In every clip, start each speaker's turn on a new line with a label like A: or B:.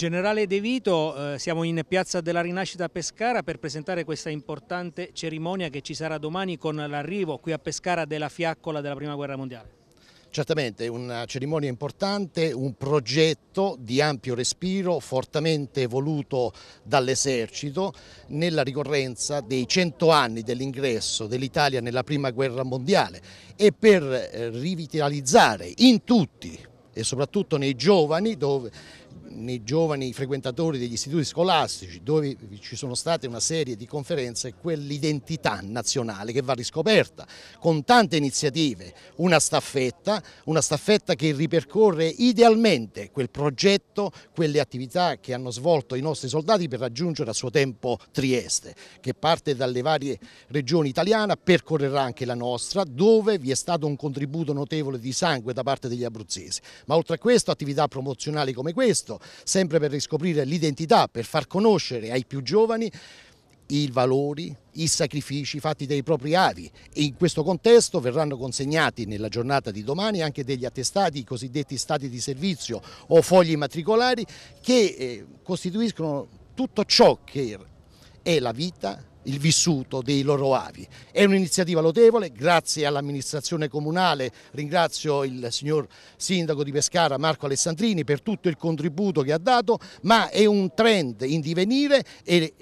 A: Generale De Vito, eh, siamo in Piazza della Rinascita a Pescara per presentare questa importante cerimonia che ci sarà domani con l'arrivo qui a Pescara della fiaccola della Prima Guerra Mondiale. Certamente una cerimonia importante, un progetto di ampio respiro fortemente voluto dall'esercito nella ricorrenza dei 100 anni dell'ingresso dell'Italia nella prima guerra mondiale e per eh, rivitalizzare in tutti e soprattutto nei giovani dove nei giovani frequentatori degli istituti scolastici dove ci sono state una serie di conferenze quell'identità nazionale che va riscoperta con tante iniziative, una staffetta, una staffetta che ripercorre idealmente quel progetto, quelle attività che hanno svolto i nostri soldati per raggiungere a suo tempo Trieste che parte dalle varie regioni italiane, percorrerà anche la nostra dove vi è stato un contributo notevole di sangue da parte degli abruzzesi ma oltre a questo attività promozionali come questo sempre per riscoprire l'identità, per far conoscere ai più giovani i valori, i sacrifici fatti dai propri avi e in questo contesto verranno consegnati nella giornata di domani anche degli attestati, i cosiddetti stati di servizio o fogli matricolari che eh, costituiscono tutto ciò che è la vita il vissuto dei loro avi. È un'iniziativa lodevole, grazie all'amministrazione comunale, ringrazio il signor sindaco di Pescara Marco Alessandrini per tutto il contributo che ha dato, ma è un trend in divenire e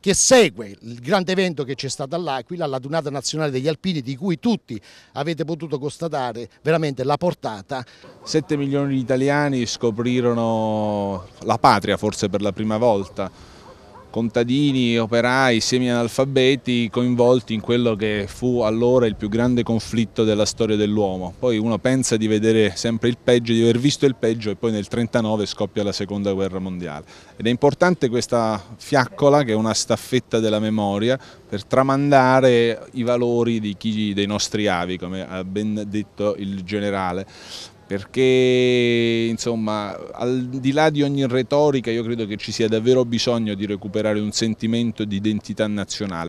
A: che segue il grande evento che c'è stato all'Aquila, la Dunata Nazionale degli Alpini, di cui tutti avete potuto constatare veramente la portata.
B: 7 milioni di italiani scoprirono la patria forse per la prima volta, contadini, operai, semi-analfabeti coinvolti in quello che fu allora il più grande conflitto della storia dell'uomo. Poi uno pensa di vedere sempre il peggio, di aver visto il peggio e poi nel 1939 scoppia la seconda guerra mondiale. Ed è importante questa fiaccola che è una staffetta della memoria per tramandare i valori chi, dei nostri avi, come ha ben detto il generale perché insomma al di là di ogni retorica io credo che ci sia davvero bisogno di recuperare un sentimento di identità nazionale.